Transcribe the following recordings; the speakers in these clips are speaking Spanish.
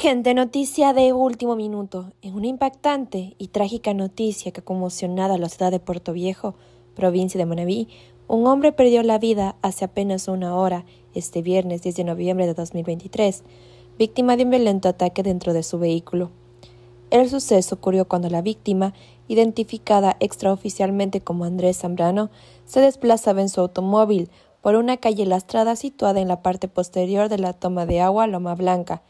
Urgente noticia de último minuto. En una impactante y trágica noticia que ha conmocionado a la ciudad de Puerto Viejo, provincia de Manabí, un hombre perdió la vida hace apenas una hora, este viernes 10 de noviembre de 2023, víctima de un violento ataque dentro de su vehículo. El suceso ocurrió cuando la víctima, identificada extraoficialmente como Andrés Zambrano, se desplazaba en su automóvil por una calle lastrada situada en la parte posterior de la toma de agua Loma Blanca,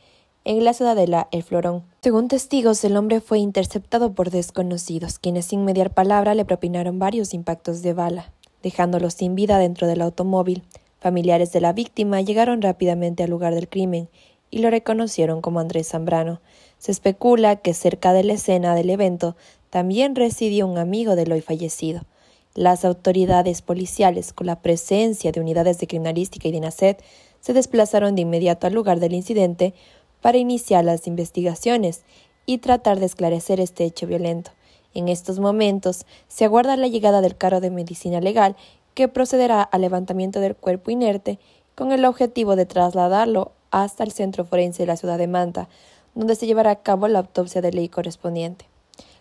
en la ciudadela El Florón. Según testigos, el hombre fue interceptado por desconocidos, quienes sin mediar palabra le propinaron varios impactos de bala, dejándolo sin vida dentro del automóvil. Familiares de la víctima llegaron rápidamente al lugar del crimen y lo reconocieron como Andrés Zambrano. Se especula que cerca de la escena del evento también residió un amigo del hoy fallecido. Las autoridades policiales, con la presencia de unidades de criminalística y de INASET, se desplazaron de inmediato al lugar del incidente, para iniciar las investigaciones y tratar de esclarecer este hecho violento. En estos momentos se aguarda la llegada del carro de medicina legal que procederá al levantamiento del cuerpo inerte con el objetivo de trasladarlo hasta el centro forense de la ciudad de Manta, donde se llevará a cabo la autopsia de ley correspondiente.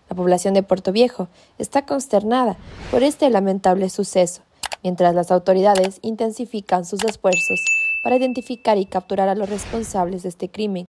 La población de Puerto Viejo está consternada por este lamentable suceso, mientras las autoridades intensifican sus esfuerzos para identificar y capturar a los responsables de este crimen.